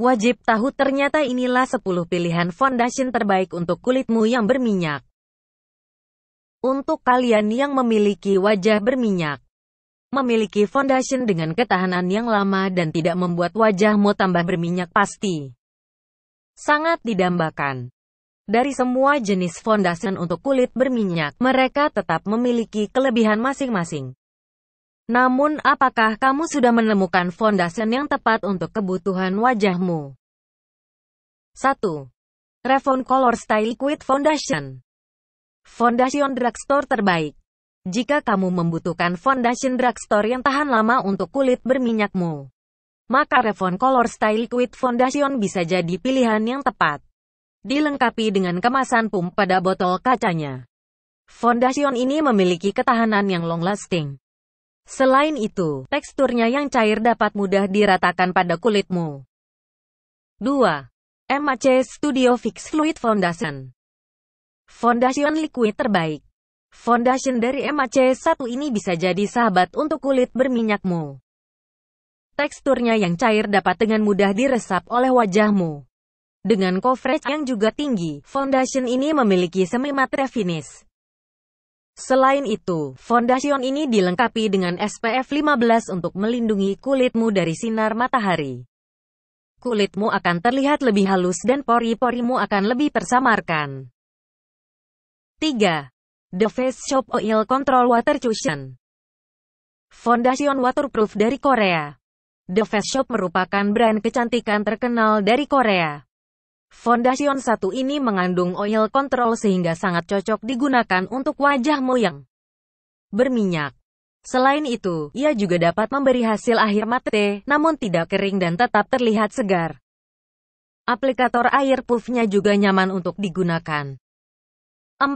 Wajib tahu ternyata inilah 10 pilihan foundation terbaik untuk kulitmu yang berminyak. Untuk kalian yang memiliki wajah berminyak, memiliki foundation dengan ketahanan yang lama dan tidak membuat wajahmu tambah berminyak pasti sangat didambakan. Dari semua jenis foundation untuk kulit berminyak, mereka tetap memiliki kelebihan masing-masing. Namun apakah kamu sudah menemukan fondasen yang tepat untuk kebutuhan wajahmu? 1. Revlon Color Style Liquid Foundation Foundation Drugstore terbaik. Jika kamu membutuhkan foundation drugstore yang tahan lama untuk kulit berminyakmu, maka Revlon Color Style Liquid Foundation bisa jadi pilihan yang tepat. Dilengkapi dengan kemasan pump pada botol kacanya. Foundation ini memiliki ketahanan yang long lasting Selain itu, teksturnya yang cair dapat mudah diratakan pada kulitmu. 2. MAC Studio Fix Fluid Foundation Foundation Liquid terbaik Foundation dari MAC satu ini bisa jadi sahabat untuk kulit berminyakmu. Teksturnya yang cair dapat dengan mudah diresap oleh wajahmu. Dengan coverage yang juga tinggi, foundation ini memiliki semi matte finish, Selain itu, foundation ini dilengkapi dengan SPF 15 untuk melindungi kulitmu dari sinar matahari. Kulitmu akan terlihat lebih halus dan pori-porimu akan lebih tersamarkan. 3. The Face Shop Oil Control Water Cushion Foundation waterproof dari Korea The Face Shop merupakan brand kecantikan terkenal dari Korea. Foundation satu ini mengandung oil control sehingga sangat cocok digunakan untuk wajahmu yang berminyak. Selain itu, ia juga dapat memberi hasil akhir mate, namun tidak kering dan tetap terlihat segar. Aplikator air puffnya juga nyaman untuk digunakan. 4.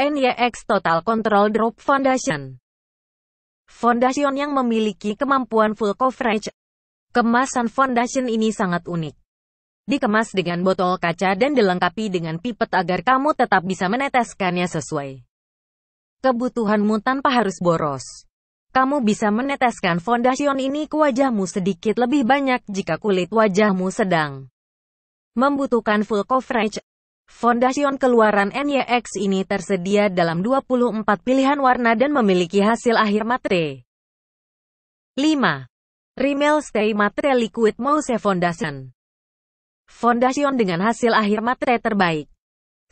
NYX e Total Control Drop Foundation Foundation yang memiliki kemampuan full coverage. Kemasan foundation ini sangat unik dikemas dengan botol kaca dan dilengkapi dengan pipet agar kamu tetap bisa meneteskannya sesuai kebutuhanmu tanpa harus boros. Kamu bisa meneteskan foundation ini ke wajahmu sedikit lebih banyak jika kulit wajahmu sedang membutuhkan full coverage. Foundation keluaran NYX ini tersedia dalam 24 pilihan warna dan memiliki hasil akhir matre. 5. Rimmel Stay Matte Liquid Mousse Foundation Foundation dengan hasil akhir matte terbaik.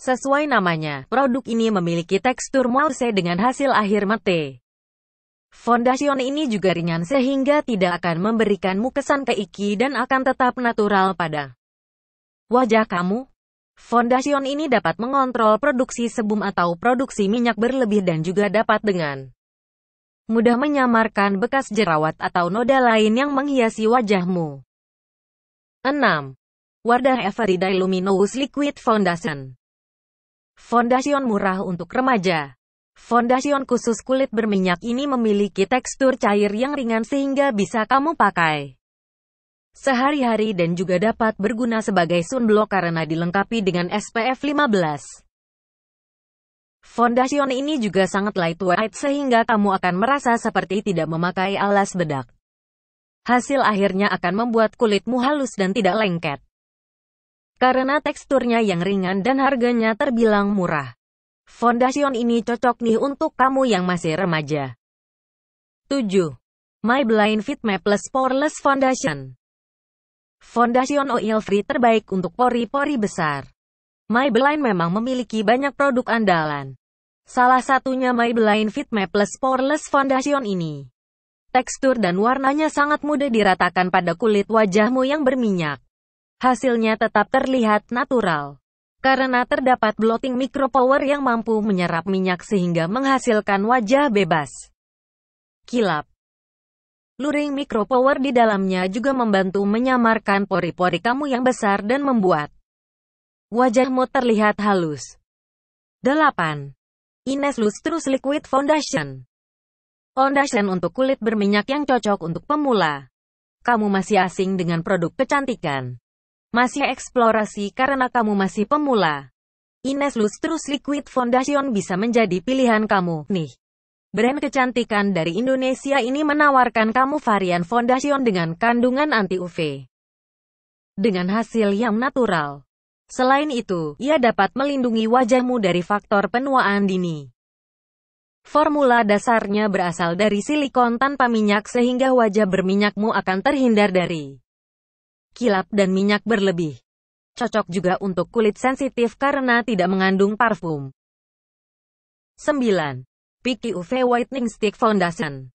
Sesuai namanya, produk ini memiliki tekstur mouse dengan hasil akhir mate. Foundation ini juga ringan sehingga tidak akan memberikanmu kesan keiki dan akan tetap natural pada wajah kamu. Foundation ini dapat mengontrol produksi sebum atau produksi minyak berlebih dan juga dapat dengan mudah menyamarkan bekas jerawat atau noda lain yang menghiasi wajahmu. 6. Wardah Everyday Luminous Liquid Foundation. foundation murah untuk remaja. Foundation khusus kulit berminyak ini memiliki tekstur cair yang ringan sehingga bisa kamu pakai sehari-hari dan juga dapat berguna sebagai sunblock karena dilengkapi dengan SPF 15. Foundation ini juga sangat lightweight sehingga kamu akan merasa seperti tidak memakai alas bedak. Hasil akhirnya akan membuat kulitmu halus dan tidak lengket. Karena teksturnya yang ringan dan harganya terbilang murah. foundation ini cocok nih untuk kamu yang masih remaja. 7. Maybelline Fit Plus Poreless Foundation Foundation oil free terbaik untuk pori-pori besar. Maybelline memang memiliki banyak produk andalan. Salah satunya Maybelline Fit Plus Poreless Foundation ini. Tekstur dan warnanya sangat mudah diratakan pada kulit wajahmu yang berminyak. Hasilnya tetap terlihat natural. Karena terdapat bloating micropower yang mampu menyerap minyak sehingga menghasilkan wajah bebas. Kilap. Luring micropower di dalamnya juga membantu menyamarkan pori-pori kamu yang besar dan membuat wajahmu terlihat halus. 8. Ines Lustrous Liquid Foundation Foundation untuk kulit berminyak yang cocok untuk pemula. Kamu masih asing dengan produk kecantikan. Masih eksplorasi karena kamu masih pemula. Ines Lustrous Liquid Foundation bisa menjadi pilihan kamu, nih. Brand kecantikan dari Indonesia ini menawarkan kamu varian foundation dengan kandungan anti-UV. Dengan hasil yang natural. Selain itu, ia dapat melindungi wajahmu dari faktor penuaan dini. Formula dasarnya berasal dari silikon tanpa minyak sehingga wajah berminyakmu akan terhindar dari kilap dan minyak berlebih. Cocok juga untuk kulit sensitif karena tidak mengandung parfum. 9. Piki UV Whitening Stick Foundation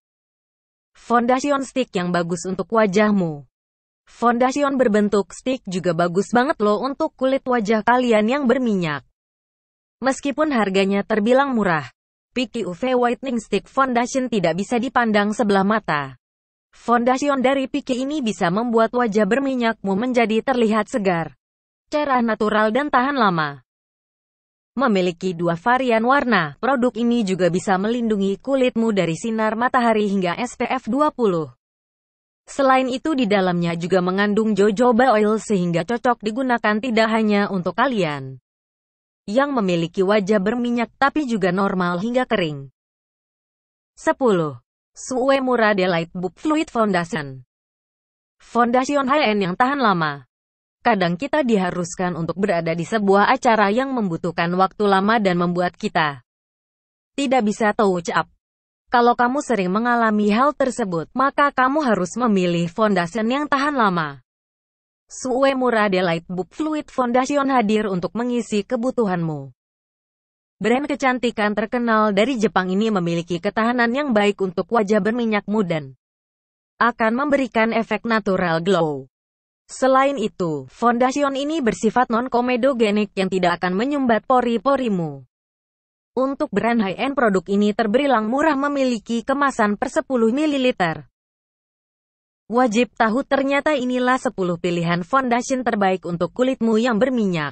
Foundation stick yang bagus untuk wajahmu. Foundation berbentuk stick juga bagus banget loh untuk kulit wajah kalian yang berminyak. Meskipun harganya terbilang murah, Piki UV Whitening Stick Foundation tidak bisa dipandang sebelah mata. Fondasion dari piki ini bisa membuat wajah berminyakmu menjadi terlihat segar, cerah natural dan tahan lama. Memiliki dua varian warna, produk ini juga bisa melindungi kulitmu dari sinar matahari hingga SPF 20. Selain itu di dalamnya juga mengandung jojoba oil sehingga cocok digunakan tidak hanya untuk kalian yang memiliki wajah berminyak tapi juga normal hingga kering. 10. Mura Delight Book Fluid Foundation. high end yang tahan lama. Kadang kita diharuskan untuk berada di sebuah acara yang membutuhkan waktu lama dan membuat kita tidak bisa touch up. Kalau kamu sering mengalami hal tersebut, maka kamu harus memilih foundation yang tahan lama. Mura Delight Book Fluid Foundation hadir untuk mengisi kebutuhanmu. Brand kecantikan terkenal dari Jepang ini memiliki ketahanan yang baik untuk wajah berminyak mudan. Akan memberikan efek natural glow. Selain itu, foundation ini bersifat non-komedogenik yang tidak akan menyumbat pori-porimu. Untuk brand high-end produk ini terbilang murah memiliki kemasan per 10 ml. Wajib tahu ternyata inilah 10 pilihan foundation terbaik untuk kulitmu yang berminyak